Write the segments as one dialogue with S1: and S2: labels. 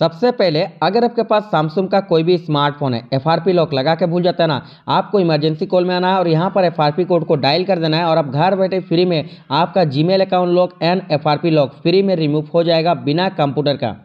S1: सबसे पहले अगर आपके पास सैमसंग का कोई भी स्मार्टफोन है एफ लॉक लगा के भूल जाता है ना आपको इमरजेंसी कॉल में आना है और यहाँ पर एफ कोड को डायल कर देना है और आप घर बैठे फ्री में आपका Gmail account lock and F lock free में रिमूव हो जाएगा बिना कंप्यूटर का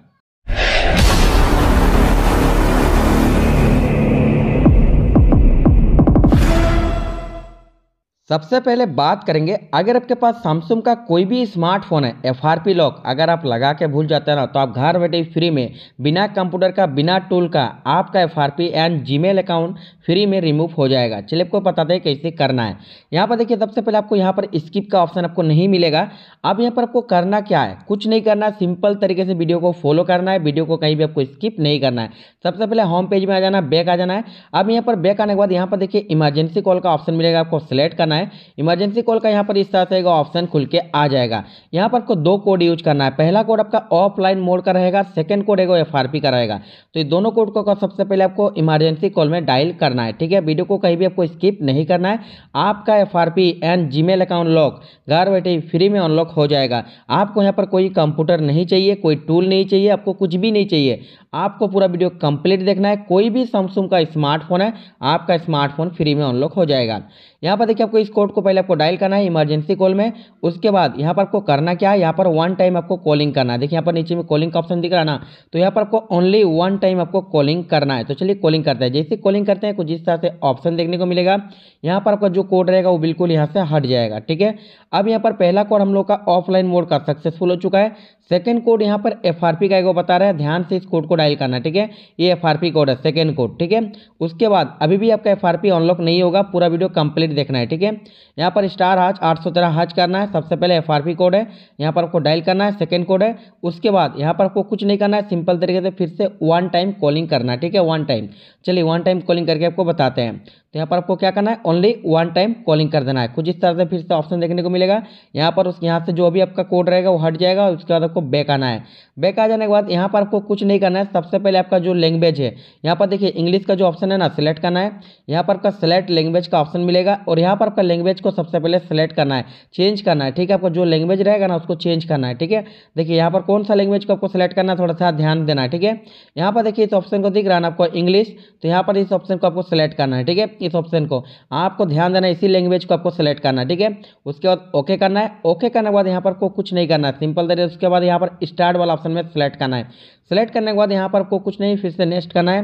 S1: सबसे पहले बात करेंगे अगर आपके पास सैमसंग का कोई भी स्मार्टफोन है एफ आर पी लॉक अगर आप लगा के भूल जाते हैं ना तो आप घर बैठे फ्री में बिना कंप्यूटर का बिना टूल का आपका F R P and Gmail account free में रिमूव हो जाएगा चलिए आपको बताते हैं कैसे करना है यहाँ पर देखिए सबसे पहले आपको यहाँ पर स्किप का ऑप्शन आपको नहीं मिलेगा अब यहाँ पर आपको करना क्या है कुछ नहीं करना है सिंपल तरीके से वीडियो को फॉलो करना है वीडियो को कहीं भी आपको स्किप नहीं करना है सबसे पहले होम पेज में आ जाना है बैक आ जाना है अब यहाँ पर बैक आने के बाद यहाँ पर देखिए इमरजेंसी कॉल का ऑप्शन मिलेगा आपको सेलेक्ट करना है है इमरजेंसी कॉल का यहाँ पर इस तरह से ऑप्शन खुल के आ जाएगा यहाँ पर को दो कोड यूज करना है पहला कोड आपका ऑफलाइन मोड का रहेगा सेकेंड कोड एगो एफ का रहेगा तो ये दोनों कोड को सबसे पहले आपको इमरजेंसी कॉल में डायल करना है ठीक है वीडियो को कहीं भी आपको स्किप नहीं करना है आपका F and Gmail account lock घर बैठे फ्री में अनलॉक हो जाएगा आपको यहाँ पर कोई कंप्यूटर नहीं चाहिए कोई टूल नहीं चाहिए आपको कुछ भी नहीं चाहिए आपको पूरा वीडियो कंप्लीट देखना है कोई भी सैमसंग का स्मार्टफोन है आपका स्मार्टफोन फ्री में अनलॉक हो जाएगा यहाँ पर देखिए आपको इस कोड को पहले आपको डायल करना है इमरजेंसी कॉल में उसके बाद यहाँ पर आपको करना क्या है यहाँ पर वन टाइम आपको कॉलिंग करना है देखिए यहाँ पर नीचे में कॉलिंग का ऑप्शन दिख रहा ना तो यहाँ पर आपको ओनली वन टाइम आपको कॉलिंग करना है तो चलिए कॉलिंग करते हैं जैसे कॉलिंग करते हैं कुछ इस तरह से ऑप्शन देखने को मिलेगा यहाँ पर आपका जो कोड रहेगा वो बिल्कुल यहाँ से हट जाएगा ठीक है अब यहाँ पर पहला कोड हम लोग का ऑफलाइन मोड का सक्सेसफुल हो चुका है सेकेंड कोड यहाँ पर एफ का एगो बता रहा है ध्यान से इस कोड को डायल करना ठीक है ये एफ कोड है सेकेंड कोड ठीक है उसके बाद अभी भी आपका एफ अनलॉक नहीं होगा पूरा वीडियो कंप्लीट देखना है ठीक है है यहाँ पर स्टार हज आठ सौ तेरह हज करना है सबसे पहले एफ आर पी कोड है यहाँ पर आपको डायल करना है सेकेंड कोड है उसके बाद यहाँ पर आपको कुछ नहीं करना है सिंपल तरीके से फिर से वन टाइम कॉलिंग करना है ठीक है वन टाइम चलिए वन टाइम कॉलिंग करके आपको बताते हैं तो यहाँ पर आपको क्या करना है ओनली वन टाइम कॉलिंग कर देना है कुछ इस तरह से फिर से ऑप्शन देखने को मिलेगा यहाँ पर उस यहाँ से जो भी आपका कोड रहेगा वो हट जाएगा और उसके बाद आपको बैक आना है बैक आ जाने के बाद यहाँ पर आपको कुछ नहीं करना है सबसे पहले आपका जो लैंग्वेज है यहाँ पर देखिए इंग्लिश का जो ऑप्शन है ना सिलेक्ट करना है यहाँ पर आपका सिलेक्ट लैंग्वेज का ऑप्शन मिलेगा और यहाँ पर आपका लैंग्वेज को सबसे पहले सेलेक्ट करना है चेंज करना है ठीक है आपको जो लैंग्वेज रहेगा ना उसको चेंज करना है ठीक है देखिए यहाँ पर कौन सा लैंग्वेज को आपको सेलेक्ट करना है थोड़ा सा ध्यान देना है ठीक है यहाँ पर देखिए इस ऑप्शन को दिख रहा है ना आपको इंग्लिश तो यहाँ पर इस ऑप्शन को आपको सेलेक्ट करना है ठीक है इस ऑप्शन को आपको ध्यान देना इसी लैंग्वेज को आपको सेलेक्ट करना है ठीक है उसके बाद ओके करना है ओके करने के बाद यहाँ पर को कुछ नहीं करना है सिंपल तरीके उसके बाद यहाँ पर स्टार्ट वाला ऑप्शन में सेलेक्ट करना है सेलेक्ट करने के बाद यहाँ पर आपको कुछ नहीं फिर से नेक्स्ट करना है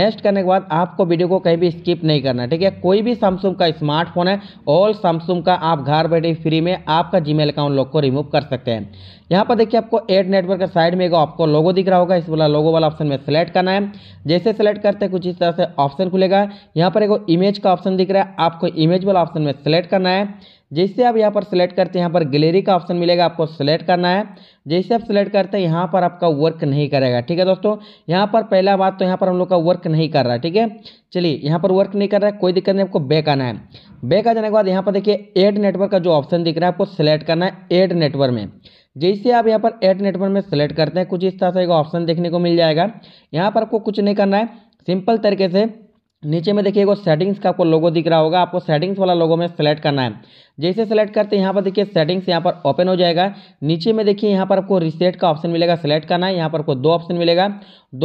S1: नेक्स्ट करने के बाद आपको वीडियो को कहीं भी स्किप नहीं करना ठीक है कोई भी सैमसंग का स्मार्टफोन है ऑल सैमसंग का आप घर बैठे फ्री में आपका जीमेल अकाउंट लॉक को रिमूव कर सकते हैं यहाँ पर देखिए आपको एड नेटवर्क का साइड में आपको लोगो दिख रहा होगा इस वाला लोगो वाला ऑप्शन में सेलेक्ट करना है जैसे सेलेक्ट करते हैं कुछ इस तरह से ऑप्शन खुलेगा यहाँ पर एक इमेज का ऑप्शन दिख रहा है आपको इमेज वाला ऑप्शन में सेलेक्ट करना है जैसे आप यहाँ पर सिलेक्ट करते हैं यहाँ पर गैलरी का ऑप्शन मिलेगा आपको सिलेक्ट करना है जैसे आप सिलेक्ट करते हैं यहाँ पर आपका वर्क नहीं करेगा ठीक है दोस्तों यहाँ पर पहला बात तो यहाँ पर हम लोग का वर्क नहीं कर रहा है ठीक है चलिए यहाँ पर वर्क नहीं कर रहा है कोई दिक्कत नहीं आपको बैक आना है बैक आ जाने के बाद यहाँ पर देखिए एड नेटवर्क का जो ऑप्शन दिख रहा है आपको सेलेक्ट करना है एड नेटवर्क में जैसे आप यहाँ पर एड नेटवर्क में सेलेक्ट करते हैं कुछ इस तरह से एक ऑप्शन देखने को मिल जाएगा यहाँ पर आपको कुछ नहीं करना है सिंपल तरीके से नीचे में देखिए एगो सेटिंग्स का आपको लोगो दिख रहा होगा आपको सेटिंग्स वाला लोगो में सेलेक्ट करना है जैसे सेलेक्ट करते हैं यहाँ पर देखिए सेटिंग्स यहाँ पर ओपन हो जाएगा नीचे में देखिए यहाँ पर आपको रिसेट का ऑप्शन मिलेगा सेलेक्ट करना है यहाँ पर आपको दो ऑप्शन मिलेगा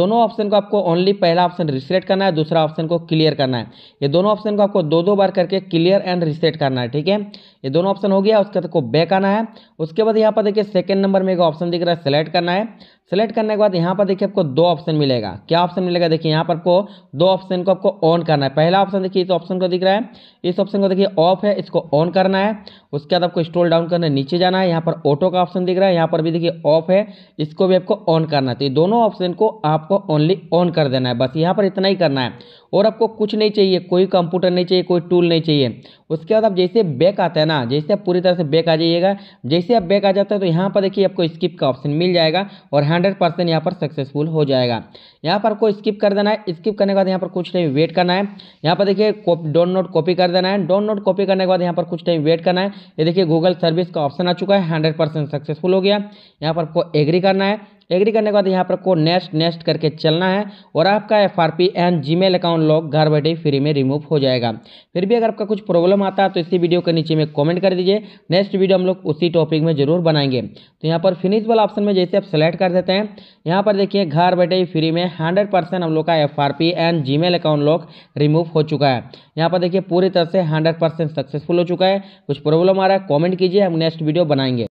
S1: दोनों ऑप्शन को आपको ओनली पहला ऑप्शन रिसेट करना है दूसरा ऑप्शन को क्लियर करना है ये दोनों ऑप्शन को आपको दो दो बार करके क्लियर एंड रिसेट करना है ठीक है ये दोनों ऑप्शन हो गया उसके आपको बैक आना है उसके बाद यहाँ पर देखिए सेकेंड नंबर में एक ऑप्शन दिख रहा है सेलेक्ट करना है सेलेक्ट करने के बाद यहाँ पर देखिए आपको दो ऑप्शन मिलेगा क्या ऑप्शन मिलेगा देखिए यहाँ पर आपको दो ऑप्शन को आपको ऑन करना है पहला ऑप्शन देखिए इस ऑप्शन को दिख रहा है इस ऑप्शन को देखिए ऑफ है इसको ऑन करना है है उसके बाद आपको स्ट्रोल डाउन करना है नीचे जाना है यहाँ पर ऑटो का ऑप्शन दिख रहा है यहाँ पर भी देखिए ऑफ है इसको भी आपको ऑन करना है तो ये दोनों ऑप्शन को आपको ओनली ऑन कर देना है बस यहाँ पर इतना ही करना है और आपको कुछ नहीं चाहिए कोई कंप्यूटर नहीं चाहिए कोई टूल नहीं चाहिए उसके बाद आप जैसे बैक आते हैं ना जैसे आप पूरी तरह से बैक आ जाइएगा जैसे आप बैक आ जाते हैं तो यहाँ पर देखिए आपको स्किप का ऑप्शन मिल जाएगा और हंड्रेड परसेंट यहाँ पर सक्सेसफुल हो जाएगा यहाँ पर आपको स्किप कर देना है स्किप करने के बाद यहाँ पर कुछ टाइम वेट करना है यहाँ पर देखिए डाउनलोड कॉपी कर देना है डाउनलोड कॉपी करने के बाद यहाँ पर कुछ टाइम वेट क्रिएट करना है ये देखिए गूगल सर्विस का ऑप्शन आ चुका है हंड्रेड परसेंट सक्सेसफुल हो गया यहाँ पर आपको एग्री करना है एग्री करने के बाद यहाँ पर को नेक्स्ट नेक्स्ट करके चलना है और आपका F R P and Gmail account lock घर बैठे फ्री में रिमूव हो जाएगा फिर भी अगर आपका कुछ प्रॉब्लम आता है तो इसी वीडियो के नीचे में कॉमेंट कर दीजिए नेक्स्ट वीडियो हम लोग उसी टॉपिक में जरूर बनाएंगे तो यहाँ पर फिनिश वाला ऑप्शन में जैसे आप सेलेक्ट कर देते हैं यहाँ पर देखिए घर बैठे फ्री में हंड्रेड परसेंट हम लोग का F R P and Gmail account lock remove हो चुका है यहाँ पर देखिए पूरी तरह से हंड्रेड परसेंट सक्सेसफुल हो चुका है कुछ प्रॉब्लम आ रहा है कॉमेंट कीजिए हम नेक्स्ट वीडियो बनाएंगे